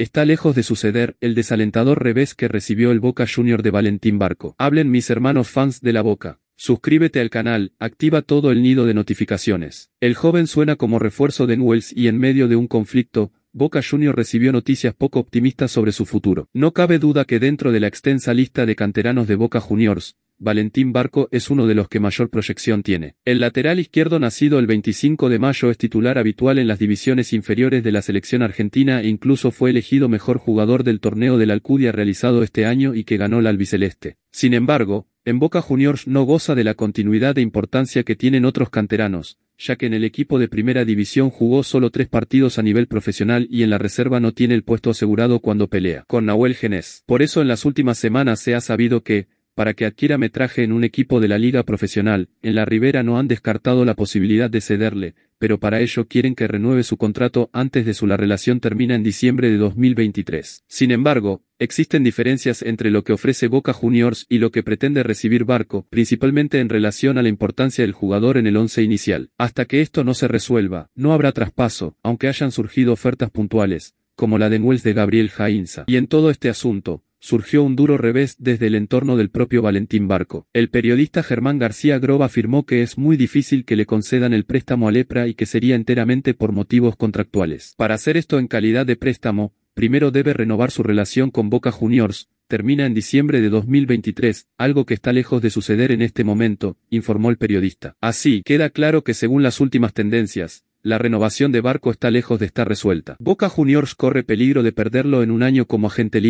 Está lejos de suceder el desalentador revés que recibió el Boca Junior de Valentín Barco. Hablen mis hermanos fans de la Boca. Suscríbete al canal, activa todo el nido de notificaciones. El joven suena como refuerzo de Newells y en medio de un conflicto, Boca Junior recibió noticias poco optimistas sobre su futuro. No cabe duda que dentro de la extensa lista de canteranos de Boca Juniors, Valentín Barco es uno de los que mayor proyección tiene. El lateral izquierdo nacido el 25 de mayo es titular habitual en las divisiones inferiores de la selección argentina e incluso fue elegido mejor jugador del torneo de la Alcudia realizado este año y que ganó la albiceleste. Sin embargo, en Boca Juniors no goza de la continuidad de importancia que tienen otros canteranos, ya que en el equipo de primera división jugó solo tres partidos a nivel profesional y en la reserva no tiene el puesto asegurado cuando pelea con Nahuel Genés. Por eso en las últimas semanas se ha sabido que, para que adquiera metraje en un equipo de la liga profesional, en la Ribera no han descartado la posibilidad de cederle, pero para ello quieren que renueve su contrato antes de su la relación termina en diciembre de 2023. Sin embargo, existen diferencias entre lo que ofrece Boca Juniors y lo que pretende recibir Barco, principalmente en relación a la importancia del jugador en el once inicial. Hasta que esto no se resuelva, no habrá traspaso, aunque hayan surgido ofertas puntuales, como la de Newells de Gabriel Jainza. Y en todo este asunto, surgió un duro revés desde el entorno del propio Valentín Barco. El periodista Germán García Groba afirmó que es muy difícil que le concedan el préstamo a Lepra y que sería enteramente por motivos contractuales. Para hacer esto en calidad de préstamo, primero debe renovar su relación con Boca Juniors, termina en diciembre de 2023, algo que está lejos de suceder en este momento, informó el periodista. Así, queda claro que según las últimas tendencias, la renovación de Barco está lejos de estar resuelta. Boca Juniors corre peligro de perderlo en un año como agente libre.